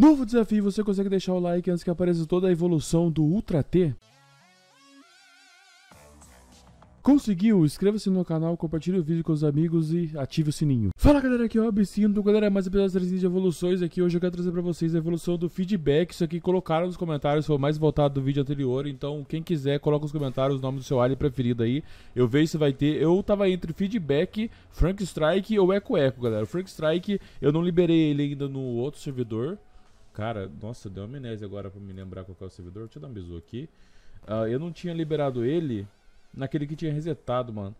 Novo desafio, você consegue deixar o like antes que apareça toda a evolução do Ultra T? Conseguiu? Inscreva-se no canal, compartilhe o vídeo com os amigos e ative o sininho. Fala galera, aqui é o Absinto, galera, mais episódios trazidos de evoluções aqui. Hoje eu quero trazer pra vocês a evolução do feedback. Isso aqui colocaram nos comentários, foi o mais votado do vídeo anterior. Então, quem quiser, coloca nos comentários o nome do seu alien preferido aí. Eu vejo se vai ter. Eu tava entre feedback, Frank Strike ou Eco Eco, galera. O Frank Strike, eu não liberei ele ainda no outro servidor. Cara, nossa, deu amnésia agora pra me lembrar qual é o servidor. Deixa eu dar um bisu aqui. Uh, eu não tinha liberado ele naquele que tinha resetado, mano.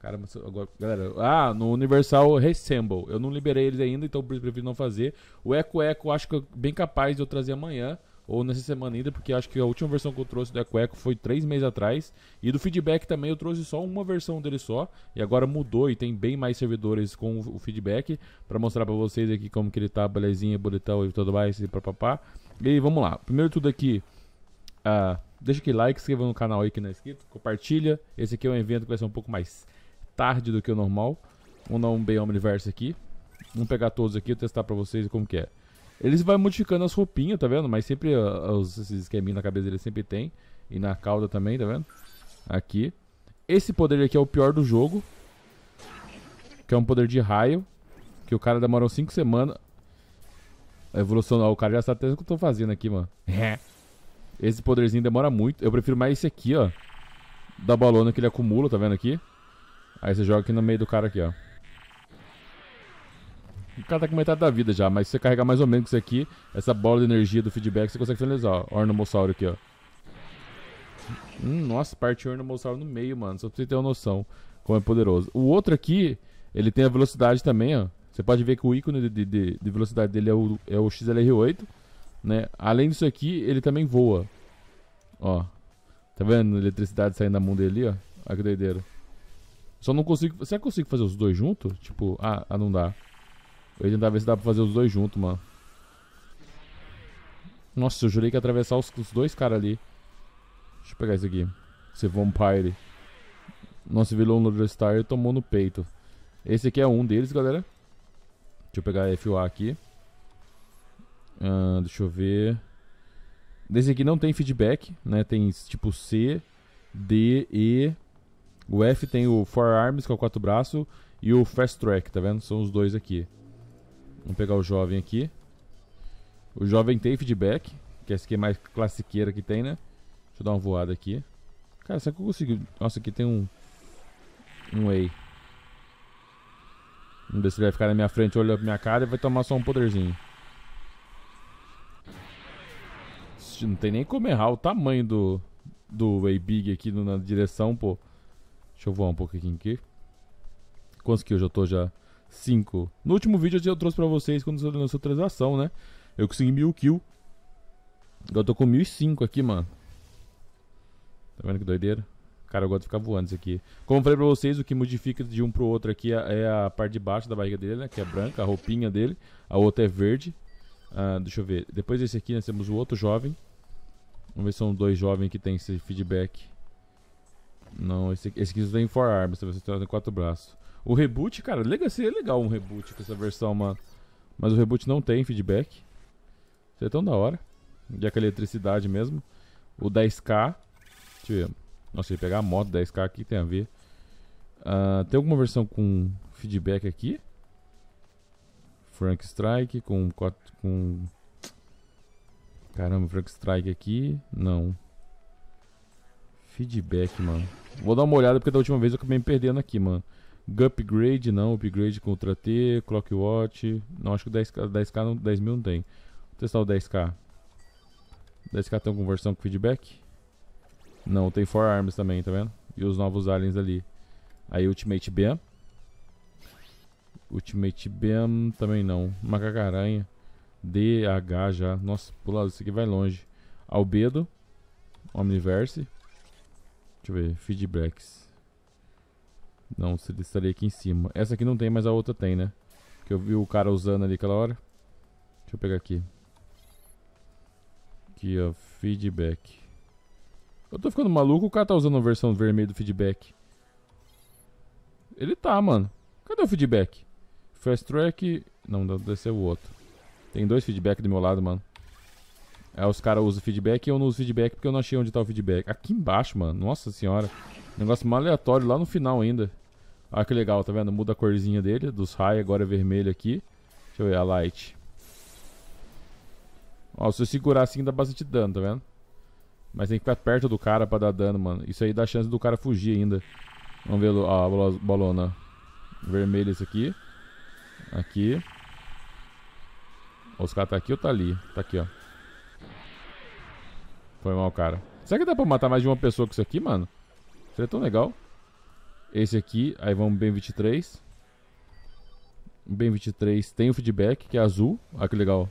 Cara, agora, galera, ah, no Universal Resemble. Eu não liberei eles ainda, então prefiro não fazer. O Eco Eco acho que é bem capaz de eu trazer amanhã ou nessa semana ainda, porque acho que a última versão que eu trouxe do Eco foi três meses atrás. E do feedback também eu trouxe só uma versão dele só. E agora mudou e tem bem mais servidores com o feedback para mostrar para vocês aqui como que ele tá, belezinha, bonitão e tudo mais e papapá. E vamos lá. Primeiro tudo aqui, uh, deixa aquele like, inscreva no canal aí que não é inscrito, compartilha. Esse aqui é um evento que vai ser um pouco mais tarde do que o normal. Vamos dar um bem ao universo aqui. Vamos pegar todos aqui e testar para vocês como que é. Eles vai modificando as roupinhas, tá vendo? Mas sempre ah, os, esses esqueminhos na cabeça dele sempre tem. E na cauda também, tá vendo? Aqui. Esse poder aqui é o pior do jogo. Que é um poder de raio. Que o cara demorou 5 semanas. A evolução. o cara já sabe até o que eu tô fazendo aqui, mano. Esse poderzinho demora muito. Eu prefiro mais esse aqui, ó. Da balona que ele acumula, tá vendo aqui? Aí você joga aqui no meio do cara aqui, ó cara tá com metade da vida já, mas se você carregar mais ou menos isso aqui, essa bola de energia do feedback, você consegue finalizar, ó. Ornomossauro aqui, ó. Hum, nossa, parte o Ornomossauro no meio, mano. Só pra você ter uma noção como é poderoso. O outro aqui, ele tem a velocidade também, ó. Você pode ver que o ícone de, de, de velocidade dele é o, é o XLR8, né? Além disso aqui, ele também voa. Ó. Tá vendo? Eletricidade saindo da mão dele ali, ó. Olha que doideira. Só não consigo... Será que eu consigo fazer os dois juntos? Tipo... Ah, ah não dá. Eu ia tentar ver se dá pra fazer os dois juntos, mano. Nossa, eu jurei que ia atravessar os, os dois caras ali. Deixa eu pegar isso aqui. Esse Vampire. Nossa, vilão Lord Star tomou no peito. Esse aqui é um deles, galera. Deixa eu pegar a FUA aqui. Ah, deixa eu ver. Desse aqui não tem feedback, né? Tem tipo C, D, E. O F tem o Forearms, que é o quatro braços e o Fast Track, tá vendo? São os dois aqui. Vamos pegar o jovem aqui. O jovem tem feedback, que é esse que é mais classiqueira que tem, né? Deixa eu dar uma voada aqui. Cara, será que eu consigo... Nossa, aqui tem um... Um way Vamos ver se ele vai ficar na minha frente olhando pra minha cara e vai tomar só um poderzinho. Não tem nem como errar o tamanho do... Do way Big aqui na direção, pô. Deixa eu voar um pouquinho aqui. Conseguiu, já tô já... 5. No último vídeo eu trouxe pra vocês quando lançou a transação, né? Eu consegui mil kill. Eu tô com 1005 aqui, mano. Tá vendo que doideira? Cara, eu gosto de ficar voando isso aqui. Como eu falei pra vocês, o que modifica de um pro outro aqui é, é a parte de baixo da barriga dele, né? Que é branca, a roupinha dele. A outra é verde. Ah, deixa eu ver. Depois desse aqui, nós temos o outro jovem. Vamos ver se são dois jovens que tem esse feedback. Não, esse, esse aqui só tem 4 armas, você tem 4 braços. O reboot, cara, seria é legal um reboot com essa versão, mano. Mas o reboot não tem feedback. Isso é tão da hora. De aquela eletricidade mesmo. O 10K. Deixa eu ver. Nossa, se pegar a moto 10K aqui tem a ver. Uh, tem alguma versão com feedback aqui? Frank Strike com. com... Caramba, Frank Strike aqui. Não. Feedback, mano. Vou dar uma olhada porque da última vez eu acabei me perdendo aqui, mano. Upgrade não, upgrade contra T, Clockwatch. Não, acho que 10k, 10K não, 10 mil não tem. Vou testar o 10k. 10k tem conversão com feedback? Não, tem 4 arms também, tá vendo? E os novos aliens ali. Aí Ultimate Bam. Ultimate Bam também não. Macaca Aranha. DH já. Nossa, pulado, isso aqui vai longe. Albedo. Omniverse. Deixa eu ver. Feedbacks. Não se listaria aqui em cima. Essa aqui não tem, mas a outra tem, né? Que eu vi o cara usando ali aquela hora. Deixa eu pegar aqui. Aqui, ó. Feedback. Eu tô ficando maluco. O cara tá usando a versão vermelha do feedback. Ele tá, mano. Cadê o feedback? Fast track... Não, deve ser o outro. Tem dois feedback do meu lado, mano. Aí é, os caras usam feedback e eu não uso feedback porque eu não achei onde tá o feedback. Aqui embaixo, mano. Nossa senhora. Negócio mal aleatório lá no final ainda. Olha que legal, tá vendo? Muda a corzinha dele, dos raios, agora é vermelho aqui. Deixa eu ver, a light. Ó, se eu segurar assim dá bastante dano, tá vendo? Mas tem que ficar perto do cara pra dar dano, mano. Isso aí dá chance do cara fugir ainda. Vamos ver a bolona. Vermelho esse aqui. Aqui. Os caras tá aqui ou tá ali? Tá aqui, ó. Foi mal, cara. Será que dá pra matar mais de uma pessoa com isso aqui, mano? Seria é tão legal. Esse aqui, aí vamos bem 23. Bem 23 tem o feedback, que é azul. Olha que legal.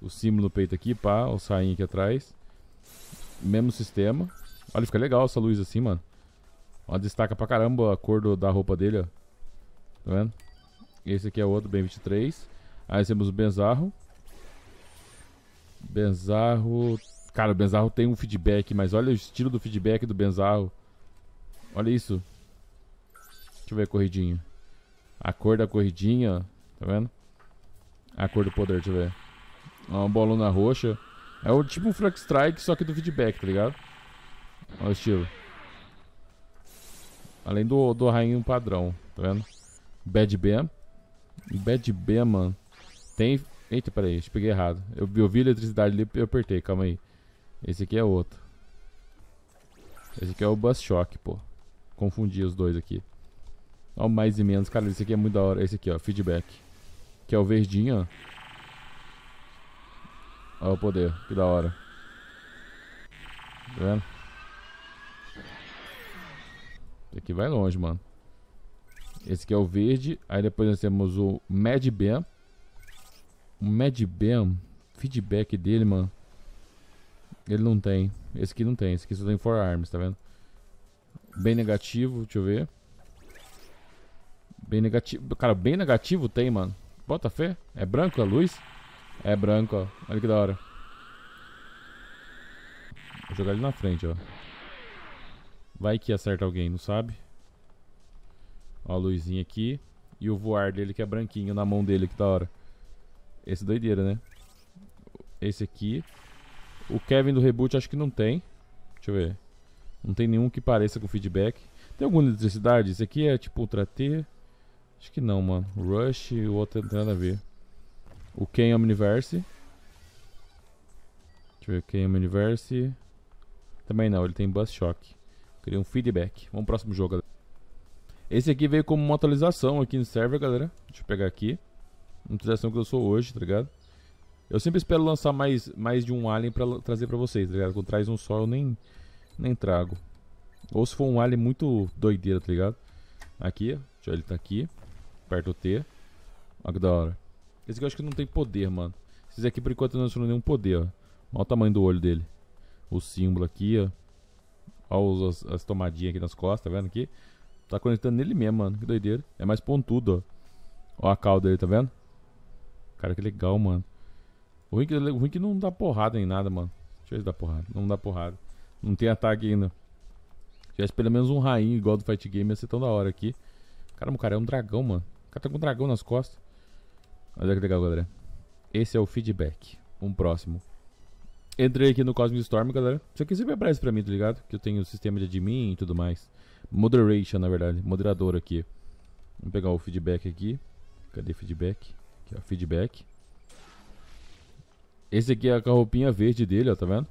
O símbolo no peito aqui, pá, o sainho aqui atrás. Mesmo sistema. Olha, fica legal essa luz assim, mano. Ó, destaca pra caramba a cor do, da roupa dele, ó. Tá vendo? Esse aqui é outro, bem 23. Aí temos o Benzarro. Benzarro... Cara, o Benzarro tem um feedback, mas olha o estilo do feedback do Benzarro. Olha isso. Deixa eu ver a corridinha. A cor da corridinha, Tá vendo? A cor do poder, deixa eu ver. Uma bolona roxa. É o tipo um Flux Strike, só que do feedback, tá ligado? Olha o estilo. Além do, do rainho padrão, tá vendo? Bad Bam. Bad Bam, mano. Tem... Eita, peraí, eu peguei errado. Eu, eu vi eletricidade ali e eu apertei, calma aí. Esse aqui é outro. Esse aqui é o Bus Shock, pô. Confundi os dois aqui. Ó, mais e menos. Cara, esse aqui é muito da hora. Esse aqui, ó, feedback. Que é o verdinho, ó. Ó o poder, que da hora. Tá vendo? Esse aqui vai longe, mano. Esse aqui é o verde. Aí depois nós temos o Mad Bam. O Mad Bam, feedback dele, mano. Ele não tem. Esse aqui não tem. Esse aqui só tem forearms, tá vendo? Bem negativo, deixa eu ver. Bem negativo. Cara, bem negativo tem, mano. Bota fé. É branco a luz? É branco, ó. Olha que da hora. Vou jogar ele na frente, ó. Vai que acerta alguém, não sabe? Ó a luzinha aqui. E o voar dele que é branquinho na mão dele, que da hora. Esse doideira, né? Esse aqui. O Kevin do reboot acho que não tem. Deixa eu ver. Não tem nenhum que pareça com feedback. Tem alguma eletricidade? Esse aqui é tipo Ultra T. Acho que não, mano. Rush, o outro não tem nada a ver. O Ken Omniverse. Deixa eu ver o Ken Omniverse. Também não, ele tem Buzz Shock. Queria um feedback. Vamos pro próximo jogo, galera. Esse aqui veio como uma atualização aqui no server, galera. Deixa eu pegar aqui. Uma atualização que eu sou hoje, tá ligado? Eu sempre espero lançar mais, mais de um alien pra trazer pra vocês, tá ligado? Quando traz um só, eu nem nem trago. Ou se for um alien é muito doideira, tá ligado? Aqui, ó. Ele tá aqui. Aperta o T. Olha que da hora. Esse aqui eu acho que não tem poder, mano. Esses aqui por enquanto não adicionam nenhum poder, ó. Olha o tamanho do olho dele. O símbolo aqui, ó. Olha as, as tomadinhas aqui nas costas, tá vendo aqui? Tá conectando nele mesmo, mano. Que doideira. É mais pontudo, ó. Ó a cauda dele, tá vendo? Cara, que legal, mano. O ruim é que, o ruim é que não dá porrada em nada, mano. Deixa eu ver se dá porrada. Não dá porrada. Não tem ataque ainda. Se tivesse pelo menos um rainho igual do Fight Game, ia ser tão da hora aqui. Caramba, o cara é um dragão, mano. O cara tá com um dragão nas costas. Olha que legal, galera. Esse é o feedback. Um próximo. Entrei aqui no Cosmic Storm, galera. Isso aqui sempre aparece pra mim, tá ligado? Que eu tenho o sistema de admin e tudo mais. Moderation, na verdade. Moderador aqui. Vamos pegar o feedback aqui. Cadê feedback? Aqui, ó. Feedback. Esse aqui é a roupinha verde dele, ó. Tá vendo?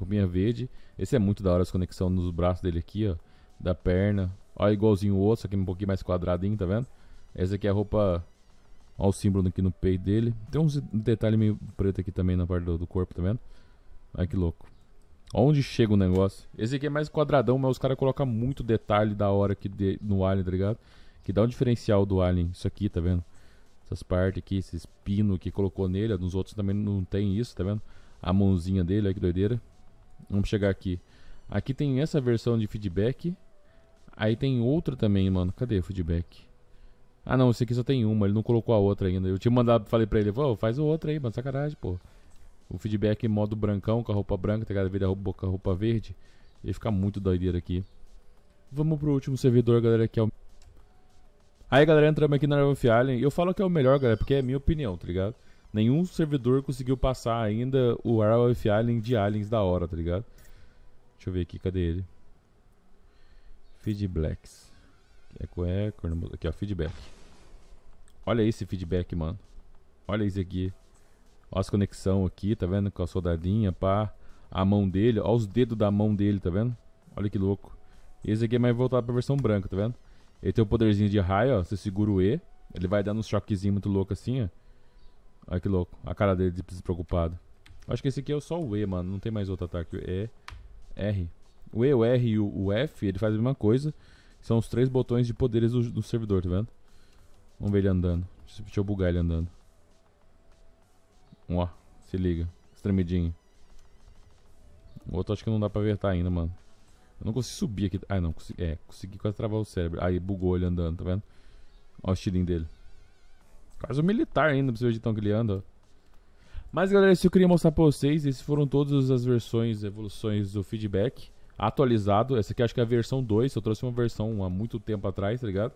forminha verde. Esse é muito da hora as conexão nos braços dele aqui, ó. Da perna. Ó, igualzinho o outro, só que um pouquinho mais quadradinho, tá vendo? Essa aqui é a roupa. Ó, o símbolo aqui no peito dele. Tem uns detalhes meio preto aqui também na parte do, do corpo, tá vendo? Olha que louco. Onde chega o negócio? Esse aqui é mais quadradão, mas os caras colocam muito detalhe da hora aqui de, no Alien, tá ligado? Que dá um diferencial do Alien. Isso aqui, tá vendo? Essas partes aqui, esse pino que colocou nele. Nos outros também não tem isso, tá vendo? A mãozinha dele, olha que doideira. Vamos chegar aqui. Aqui tem essa versão de feedback. Aí tem outra também, mano. Cadê o feedback? Ah, não, esse aqui só tem uma, ele não colocou a outra ainda. Eu tinha mandado, falei pra ele, vou faz outra aí, mano, sacanagem, pô. O feedback em modo brancão, com a roupa branca, tá ligado? Vira roupa, boca, a roupa verde. Ia ficar muito doideira aqui. Vamos pro último servidor, galera, que é o... Aí, galera, entramos aqui na Raven Island. Eu falo que é o melhor, galera, porque é a minha opinião, tá ligado? Nenhum servidor conseguiu passar ainda o Arrowf Alien de aliens da hora, tá ligado? Deixa eu ver aqui, cadê ele? Feed Blacks. Eco, eco, aqui ó, feedback. Olha esse feedback, mano. Olha isso aqui. Olha as conexão aqui, tá vendo? Com a soldadinha, pá. A mão dele, olha os dedos da mão dele, tá vendo? Olha que louco. Esse aqui é mais voltado pra versão branca, tá vendo? Ele tem o um poderzinho de raio, ó. Você segura o E. Ele vai dando uns choquezinhos muito louco assim, ó. Olha que louco. A cara dele de despreocupado. Acho que esse aqui é só o E, mano. Não tem mais outro ataque. O E, R. O E, o R e o F, ele faz a mesma coisa. São os três botões de poderes do, do servidor, tá vendo? Vamos ver ele andando. Deixa eu bugar ele andando. Ó, se liga. Estremidinho. O outro acho que não dá pra tá ainda, mano. Eu não consigo subir aqui. Ah, não. Consegui, é, consegui quase travar o cérebro. Aí, bugou ele andando, tá vendo? Ó o estilinho dele. Quase um militar ainda, pra você ver de tão que ele anda. Mas galera, isso eu queria mostrar pra vocês. Esses foram todas as versões, evoluções do feedback atualizado. Essa aqui acho que é a versão 2. Eu trouxe uma versão há muito tempo atrás, tá ligado?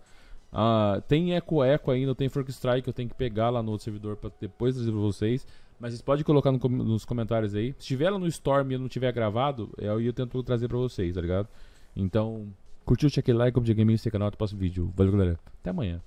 Uh, tem Eco Eco ainda, tem Fork Strike, eu tenho que pegar lá no outro servidor para depois trazer pra vocês. Mas vocês podem colocar no, nos comentários aí. Se tiver lá no Storm e eu não tiver gravado, eu, é eu tento trazer pra vocês, tá ligado? Então, curtiu, check like, compartilha, like, esse canal, até o próximo vídeo. Valeu, galera. Até amanhã.